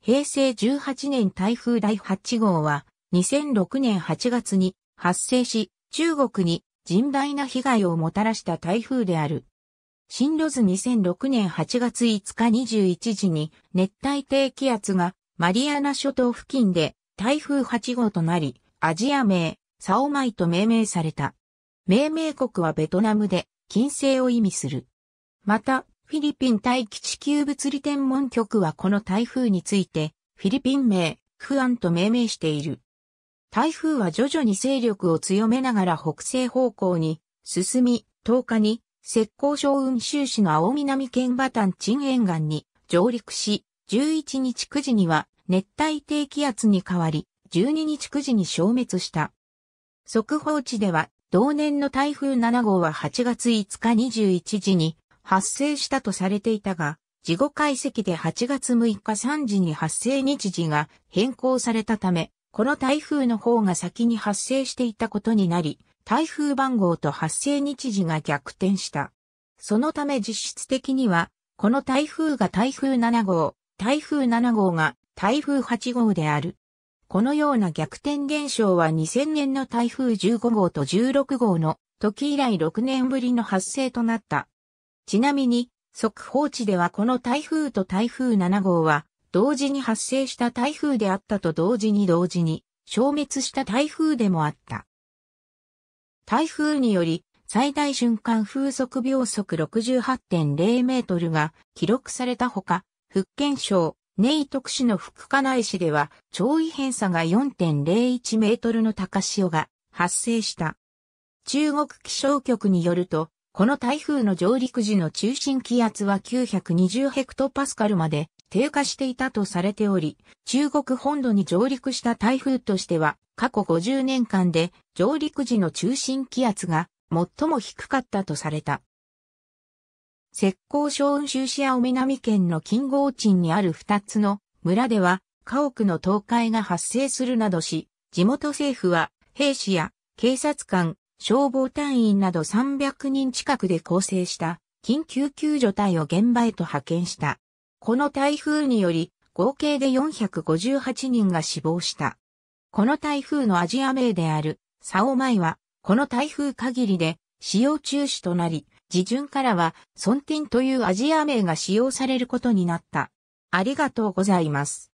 平成18年台風第8号は2006年8月に発生し、中国に甚大な被害をもたらした台風である。進路図2006年8月5日21時に熱帯低気圧がマリアナ諸島付近で台風8号となり、アジア名、サオマイと命名された。命名国はベトナムで、金星を意味する。また、フィリピン大気地球物理天文局はこの台風について、フィリピン名、クアンと命名している。台風は徐々に勢力を強めながら北西方向に進み、10日に、石膏省雲州市の青南県バタン鎮沿岸に上陸し、11日9時には熱帯低気圧に変わり、12日9時に消滅した。速報値では、同年の台風7号は8月5日21時に発生したとされていたが、事後解析で8月6日3時に発生日時が変更されたため、この台風の方が先に発生していたことになり、台風番号と発生日時が逆転した。そのため実質的には、この台風が台風7号、台風7号が台風8号である。このような逆転現象は2000年の台風15号と16号の時以来6年ぶりの発生となった。ちなみに、速報値ではこの台風と台風7号は、同時に発生した台風であったと同時に同時に、消滅した台風でもあった。台風により、最大瞬間風速秒速68.0メートルが記録されたほか、福建省、ネイク市の福家内市では、潮位偏差が4.01メートルの高潮が発生した。中国気象局によると、この台風の上陸時の中心気圧は920ヘクトパスカルまで低下していたとされており、中国本土に上陸した台風としては、過去50年間で上陸時の中心気圧が最も低かったとされた。石膏省雲州市青南県の金剛鎮にある2つの村では、家屋の倒壊が発生するなどし、地元政府は兵士や警察官、消防隊員など300人近くで構成した緊急救助隊を現場へと派遣した。この台風により合計で458人が死亡した。この台風のアジア名であるサオマイはこの台風限りで使用中止となり、自順からはソンティンというアジア名が使用されることになった。ありがとうございます。